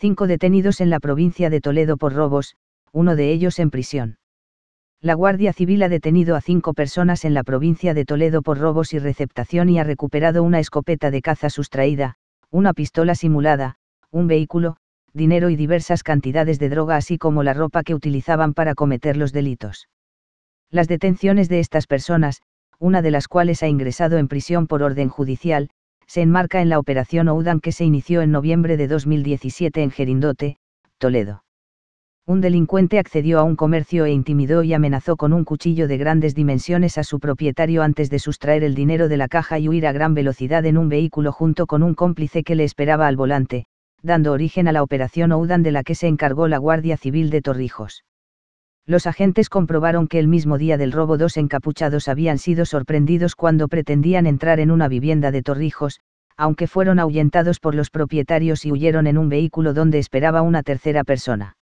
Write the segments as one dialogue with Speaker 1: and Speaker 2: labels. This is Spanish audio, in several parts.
Speaker 1: cinco detenidos en la provincia de Toledo por robos, uno de ellos en prisión. La Guardia Civil ha detenido a cinco personas en la provincia de Toledo por robos y receptación y ha recuperado una escopeta de caza sustraída, una pistola simulada, un vehículo, dinero y diversas cantidades de droga así como la ropa que utilizaban para cometer los delitos. Las detenciones de estas personas, una de las cuales ha ingresado en prisión por orden judicial, se enmarca en la operación Oudan que se inició en noviembre de 2017 en Gerindote, Toledo. Un delincuente accedió a un comercio e intimidó y amenazó con un cuchillo de grandes dimensiones a su propietario antes de sustraer el dinero de la caja y huir a gran velocidad en un vehículo junto con un cómplice que le esperaba al volante, dando origen a la operación Oudan de la que se encargó la Guardia Civil de Torrijos. Los agentes comprobaron que el mismo día del robo dos encapuchados habían sido sorprendidos cuando pretendían entrar en una vivienda de Torrijos, aunque fueron ahuyentados por los propietarios y huyeron en un vehículo donde esperaba una tercera persona.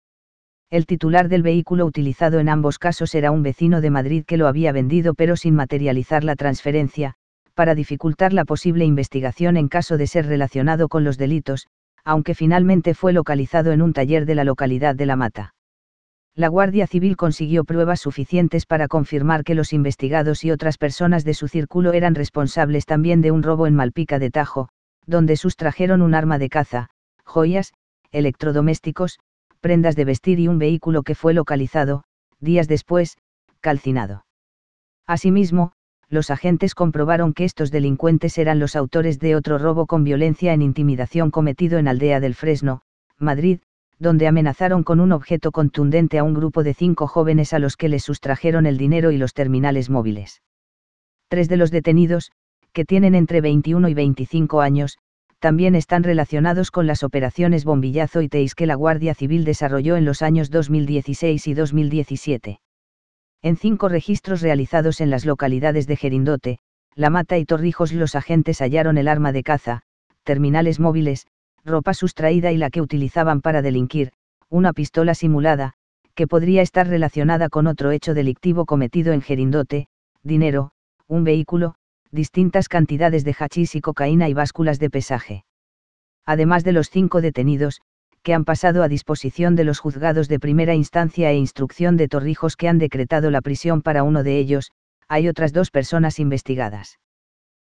Speaker 1: El titular del vehículo utilizado en ambos casos era un vecino de Madrid que lo había vendido pero sin materializar la transferencia, para dificultar la posible investigación en caso de ser relacionado con los delitos, aunque finalmente fue localizado en un taller de la localidad de La Mata la Guardia Civil consiguió pruebas suficientes para confirmar que los investigados y otras personas de su círculo eran responsables también de un robo en Malpica de Tajo, donde sustrajeron un arma de caza, joyas, electrodomésticos, prendas de vestir y un vehículo que fue localizado, días después, calcinado. Asimismo, los agentes comprobaron que estos delincuentes eran los autores de otro robo con violencia en intimidación cometido en Aldea del Fresno, Madrid, donde amenazaron con un objeto contundente a un grupo de cinco jóvenes a los que les sustrajeron el dinero y los terminales móviles. Tres de los detenidos, que tienen entre 21 y 25 años, también están relacionados con las operaciones Bombillazo y Teis que la Guardia Civil desarrolló en los años 2016 y 2017. En cinco registros realizados en las localidades de Gerindote, La Mata y Torrijos los agentes hallaron el arma de caza, terminales móviles, ropa sustraída y la que utilizaban para delinquir, una pistola simulada, que podría estar relacionada con otro hecho delictivo cometido en Gerindote, dinero, un vehículo, distintas cantidades de hachís y cocaína y básculas de pesaje. Además de los cinco detenidos, que han pasado a disposición de los juzgados de primera instancia e instrucción de Torrijos que han decretado la prisión para uno de ellos, hay otras dos personas investigadas.